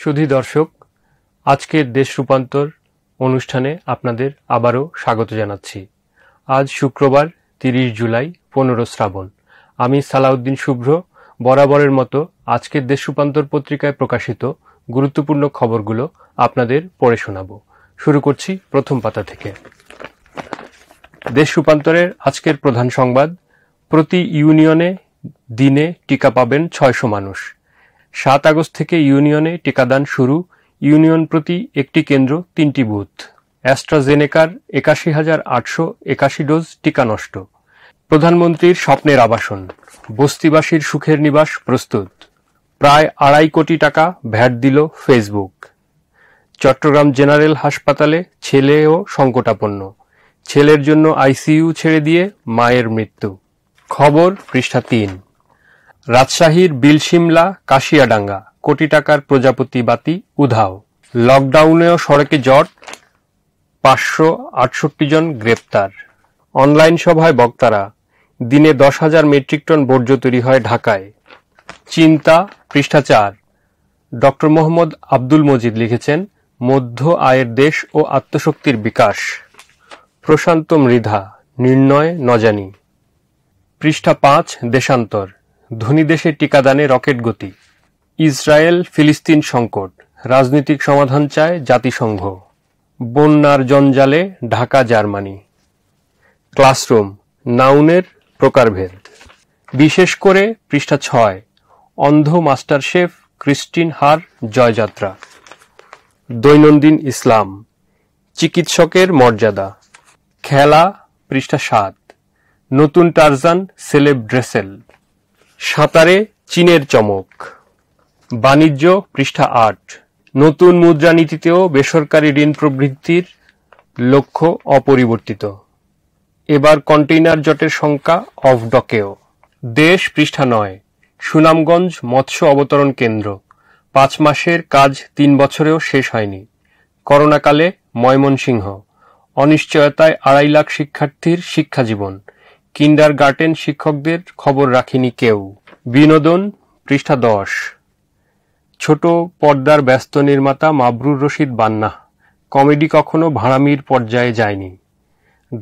সুধি দর্শক আজকের দেশ রূপান্তর অনুষ্ঠানে আপনাদের আবারও স্বাগত জানাচ্ছি আজ শুক্রবার তিরিশ জুলাই পনেরো শ্রাবণ আমি সালাউদ্দিন শুভ্র বরাবরের মতো আজকের দেশ রূপান্তর পত্রিকায় প্রকাশিত গুরুত্বপূর্ণ খবরগুলো আপনাদের পড়ে শোনাব শুরু করছি প্রথম পাতা থেকে দেশ রূপান্তরের আজকের প্রধান সংবাদ প্রতি ইউনিয়নে দিনে টিকা পাবেন ছয়শো মানুষ সাত আগস্ট থেকে ইউনিয়নে টিকাদান শুরু ইউনিয়ন প্রতি একটি কেন্দ্র তিনটি বুথ অ্যাস্ট্রাজেনেকার একাশি হাজার আটশো একাশি ডোজ টিকা নষ্ট প্রধানমন্ত্রীর স্বপ্নের আবাসন বস্তিবাসীর সুখের নিবাস প্রস্তুত প্রায় আড়াই কোটি টাকা ভ্যাট দিল ফেসবুক চট্টগ্রাম জেনারেল হাসপাতালে ছেলেও সংকটাপন্ন ছেলের জন্য আইসিইউ ছেড়ে দিয়ে মায়ের মৃত্যু খবর পৃষ্ঠা তিন রাজশাহীর বিলশিমলা কাশিয়াডাঙ্গা কোটি টাকার প্রজাপতি বাতি উধাও লকডাউনেও সড়কে জট পাঁচশো আটষট্টি জন গ্রেপ্তার অনলাইন সভায় বক্তারা দিনে দশ হাজার মেট্রিক টন বর্জ্য তৈরি হয় ঢাকায় চিন্তা পৃষ্ঠাচার ডক্টর মোহাম্মদ আব্দুল মজিদ লিখেছেন মধ্য আয়ের দেশ ও আত্মশক্তির বিকাশ প্রশান্ত মৃধা নির্ণয় নজানি পৃষ্ঠা পাঁচ দেশান্তর ধনী দেশে টিকাদানে রকেট গতি ইসরায়েল ফিলিস্তিন সংকট রাজনৈতিক সমাধান চায় জাতিসংঘ বন্যার জঞ্জালে ঢাকা জার্মানি ক্লাসরুম নাউনের প্রকারভেদ বিশেষ করে পৃষ্ঠা ছয় অন্ধ মাস্টার শেফ ক্রিস্টিন হার জয়যাত্রা দৈনন্দিন ইসলাম চিকিৎসকের মর্যাদা খেলা পৃষ্ঠা সাত নতুন টার্জান সেলেব ড্রেসেল সাঁতারে চীনের চমক বাণিজ্য পৃষ্ঠা আট নতুন মুদ্রানীতিতেও বেসরকারি ঋণ প্রবৃদ্ধির লক্ষ্য অপরিবর্তিত এবার কন্টেইনার জটের সংখ্যা অফ ডকেও দেশ পৃষ্ঠা নয় সুনামগঞ্জ মৎস্য অবতরণ কেন্দ্র পাঁচ মাসের কাজ তিন বছরেও শেষ হয়নি করোনাকালে ময়মনসিংহ অনিশ্চয়তায় আড়াই লাখ শিক্ষার্থীর শিক্ষাজীবন কিন্ডার গার্টেন শিক্ষকদের খবর রাখেনি কেউ বিনোদন পৃষ্ঠা দশ ছোট পর্দার ব্যস্ত নির্মাতা মাবরুর রশিদ বান্না কমেডি কখনো ভাড়ামির পর্যায়ে যায়নি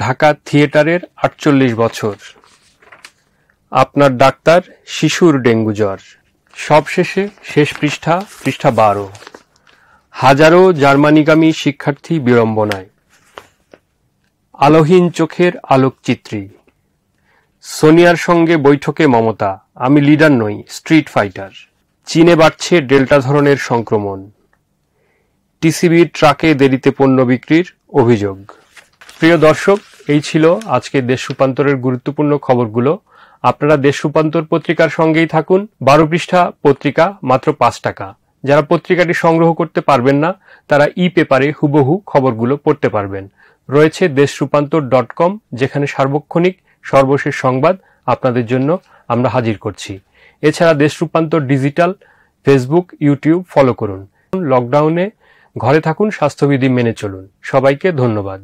ঢাকা থিয়েটারের আটচল্লিশ বছর আপনার ডাক্তার শিশুর ডেঙ্গু জ্বর সবশেষে শেষ পৃষ্ঠা পৃষ্ঠা বারো হাজারো জার্মানিগামী শিক্ষার্থী বিড়ম্বনায় আলোহীন চোখের আলোকচিত্রী সোনিয়ার সঙ্গে বৈঠকে মমতা, আমি লিডার নই, স্ট্রিট ফাইটার। চীনে বাড়ছে ডেল্টা ধরনের সংক্রমণ। টিসিবির ট্রাকে দেরিতে পণ্য বিক্রির অভিযোগ। প্রিয় দর্শক, এই ছিল আজকের দেশ রূপান্তরের গুরুত্বপূর্ণ খবরগুলো। আপনারা দেশ রূপান্তর পত্রিকার সঙ্গেই থাকুন। বারো পৃষ্ঠা পত্রিকা মাত্র পাঁচ টাকা। যারা পত্রিকাটি সংগ্রহ করতে পারবেন না তারা ই পেপারে হুবহু খবরগুলো পড়তে পারবেন রয়েছে দেশ রূপান্তর ডট কম যেখানে সার্বক্ষণিক সর্বশেষ সংবাদ আপনাদের জন্য আমরা হাজির করছি এছাড়া দেশ রূপান্তর ডিজিটাল ফেসবুক ইউটিউব ফলো করুন লকডাউনে ঘরে থাকুন স্বাস্থ্যবিধি মেনে চলুন সবাইকে ধন্যবাদ